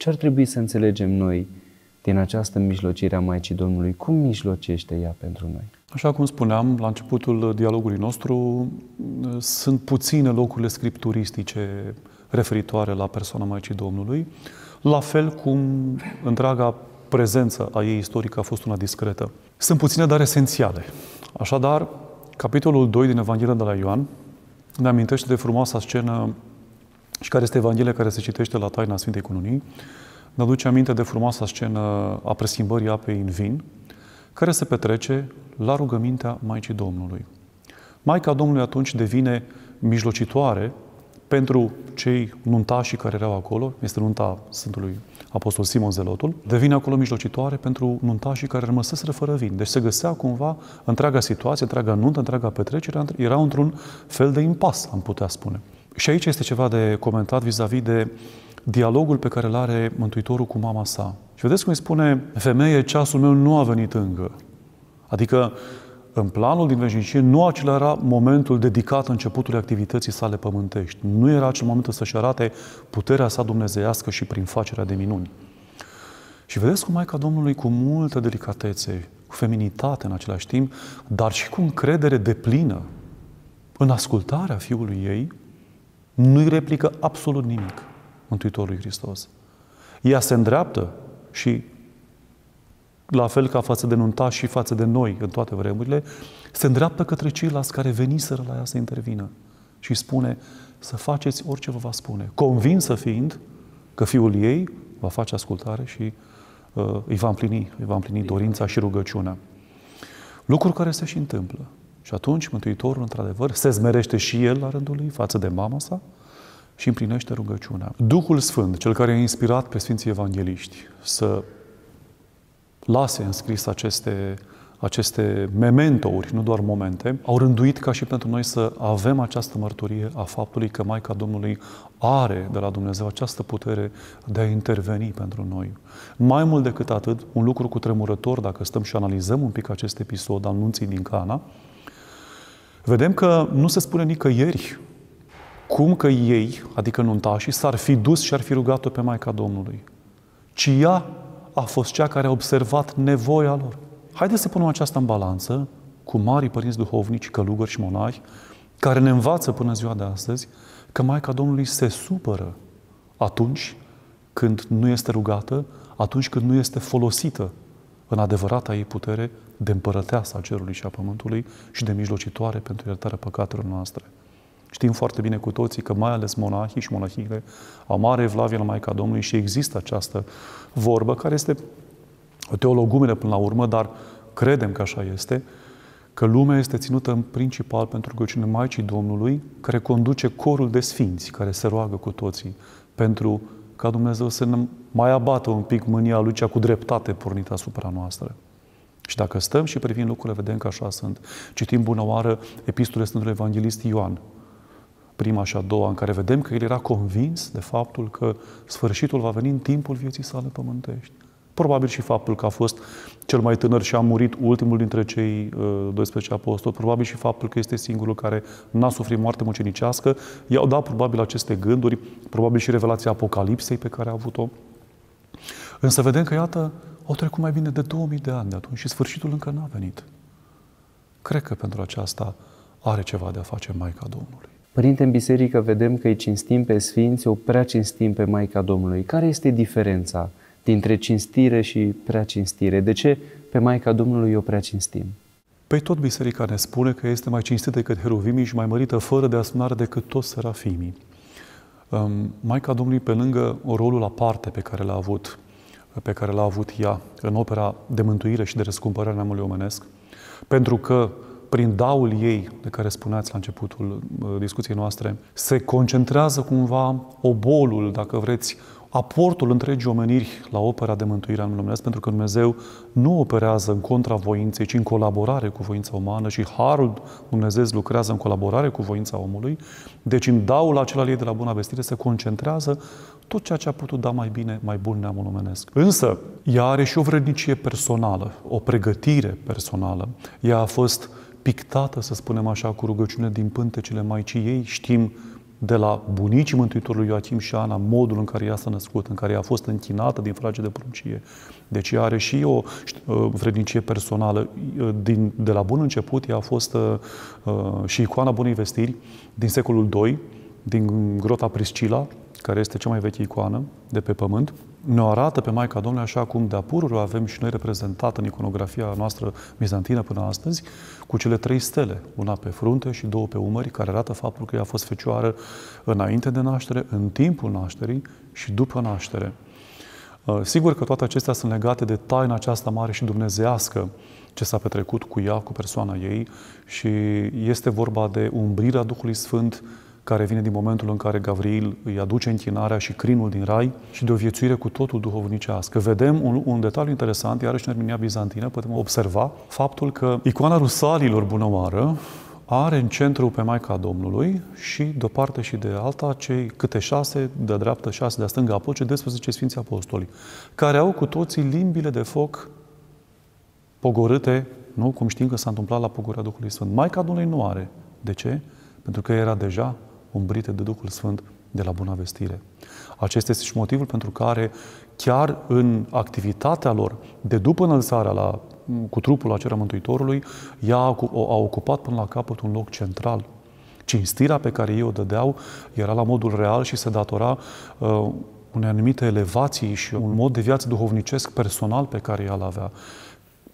Ce ar trebui să înțelegem noi din această mijlocire a Maicii Domnului? Cum mijlocește ea pentru noi? Așa cum spuneam la începutul dialogului nostru, sunt puține locurile scripturistice referitoare la persoana Maicii Domnului, la fel cum întreaga prezență a ei istorică a fost una discretă. Sunt puține, dar esențiale. Așadar, capitolul 2 din Evanghelia de la Ioan ne amintește de frumoasa scenă și care este Evanghelia care se citește la taina Sfintei Cununii, ne aduce aminte de frumoasa scenă a preschimbării apei în vin, care se petrece la rugămintea Maicii Domnului. Maica Domnului atunci devine mijlocitoare pentru cei nuntași care erau acolo, este nunta Sfântului Apostol Simon Zelotul, devine acolo mijlocitoare pentru nuntașii care rămăseseră fără vin. Deci se găsea cumva întreaga situație, întreaga nuntă, întreaga petrecere, era într-un fel de impas, am putea spune. Și aici este ceva de comentat vis-a-vis de dialogul pe care îl are Mântuitorul cu mama sa. Și vedeți cum îi spune, femeie, ceasul meu nu a venit încă. Adică, în planul din veșnicie, nu acela era momentul dedicat începutului activității sale pământești. Nu era acel moment să-și arate puterea sa dumnezeiască și prin facerea de minuni. Și vedeți cum Maica Domnului, cu multă delicatețe, cu feminitate în același timp, dar și cu încredere deplină în ascultarea fiului ei, nu-i replică absolut nimic Mântuitorului Hristos. Ea se îndreaptă și la fel ca față de nunta și față de noi în toate vremurile, se îndreaptă către ceilalți care veniseră la ea să intervină și spune să faceți orice vă va spune, convinsă fiind că fiul ei va face ascultare și uh, îi va împlini, îi va împlini dorința și rugăciunea. Lucruri care se și întâmplă. Și atunci Mântuitorul, într-adevăr, se zmerește și el la rândul lui față de mama sa și împlinește rugăciunea. Duhul Sfânt, cel care a inspirat pe Sfinții Evangeliști să lase înscris aceste, aceste mementouri, nu doar momente, au rânduit ca și pentru noi să avem această mărturie a faptului că Maica Domnului are de la Dumnezeu această putere de a interveni pentru noi. Mai mult decât atât, un lucru cu tremurător, dacă stăm și analizăm un pic acest episod, al nunții din Cana, Vedem că nu se spune nicăieri cum că ei, adică nuntașii, s-ar fi dus și ar fi rugat-o pe Maica Domnului, ci ea a fost cea care a observat nevoia lor. Haideți să punem aceasta în balanță cu marii părinți duhovnici, călugări și monahi, care ne învață până ziua de astăzi că Maica Domnului se supără atunci când nu este rugată, atunci când nu este folosită în adevărata ei putere de împărăteasă a cerului și a pământului și de mijlocitoare pentru iertarea păcatelor noastre. Știm foarte bine cu toții că mai ales monahii și monahile au mare evlavie la Maica Domnului și există această vorbă care este o teologumele până la urmă, dar credem că așa este, că lumea este ținută în principal pentru rugăciune Maicii Domnului, care conduce corul de sfinți, care se roagă cu toții pentru ca Dumnezeu să ne mai abată un pic mânia Lui cea cu dreptate pornită asupra noastră. Și dacă stăm și privim lucrurile, vedem că așa sunt. Citim bună oară epistole Sfântului Evanghelist Ioan, prima și a doua, în care vedem că el era convins de faptul că sfârșitul va veni în timpul vieții sale pământești. Probabil și faptul că a fost cel mai tânăr și a murit ultimul dintre cei 12 uh, apostoli, probabil și faptul că este singurul care n-a suferit moarte mucenicească, i-au dat probabil aceste gânduri, probabil și revelația Apocalipsei pe care a avut-o. Însă vedem că, iată, au trecut mai bine de 2000 de ani de atunci și sfârșitul încă n-a venit. Cred că pentru aceasta are ceva de a face Maica Domnului. Părinte, în biserică vedem că îi cinstim pe Sfinți, o prea cinstim pe Maica Domnului. Care este diferența? dintre cinstire și prea cinstire. De ce pe Maica Domnului o prea cinstim? Păi tot biserica ne spune că este mai cinstită decât heruvimii și mai mărită fără de asumare decât toți serafimii. Um, Maica Domnului, pe lângă rolul aparte pe care l-a avut, pe care l-a avut ea în opera de mântuire și de răscumpărare a neamului omenesc, pentru că prin daul ei, de care spuneați la începutul uh, discuției noastre, se concentrează cumva obolul, dacă vreți, aportul întregii omeniri la opera de mântuire a Dumnezeu, pentru că Dumnezeu nu operează în contra voinței, ci în colaborare cu voința umană și Harul Dumnezeu lucrează în colaborare cu voința omului, deci în daul acela ei de la buna vestire se concentrează tot ceea ce a putut da mai bine, mai bun neamul omenesc. Însă, ea are și o vrednicie personală, o pregătire personală. Ea a fost pictată, să spunem așa, cu rugăciune din pântecele Maicii ei. Știm de la bunicii Mântuitorului Ioachim și Ana, modul în care ea s-a născut, în care ea a fost închinată din frage de pruncie. Deci ea are și o uh, vrednicie personală. Uh, din, de la bun început ea a fost uh, uh și icoana bunei vestiri din secolul II, din grota Priscila, care este cea mai veche icoană de pe pământ, ne arată pe Maica Domnului așa cum de-a o avem și noi reprezentată în iconografia noastră bizantină până astăzi, cu cele trei stele, una pe frunte și două pe umări, care arată faptul că ea a fost fecioară înainte de naștere, în timpul nașterii și după naștere. Uh, sigur că toate acestea sunt legate de taina aceasta mare și dumnezească ce s-a petrecut cu ea, cu persoana ei și este vorba de umbrirea Duhului Sfânt care vine din momentul în care Gavril îi aduce închinarea și crinul din rai și de o viețuire cu totul duhovnicească. Vedem un, un detaliu interesant, iarăși în Erminia Bizantină putem observa faptul că icoana Rusalilor bunăoară are în centru pe Maica Domnului și de o parte și de alta cei câte șase, de dreapta șase, de stânga apoi cei 12 Sfinți Apostoli, care au cu toții limbile de foc pogorâte, nu? cum știm că s-a întâmplat la pogorea Duhului Sfânt. Maica Domnului nu are. De ce? Pentru că era deja umbrite de Duhul Sfânt de la Buna Vestire. Acesta este și motivul pentru care chiar în activitatea lor de după înălțarea la, cu trupul acela Mântuitorului, ea a, a ocupat până la capăt un loc central. Cinstirea pe care ei o dădeau era la modul real și se datora uh, unei anumite elevații și un mod de viață duhovnicesc personal pe care el avea,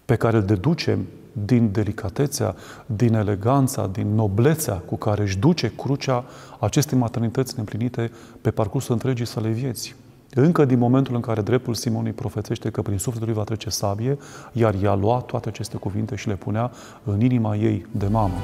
pe care îl deducem din delicatețea, din eleganța, din noblețea cu care își duce crucea acestei maternități neîmplinite pe parcursul întregii sale vieți. Încă din momentul în care dreptul Simonii profețește că prin sufletul lui va trece sabie, iar ea lua toate aceste cuvinte și le punea în inima ei de mamă.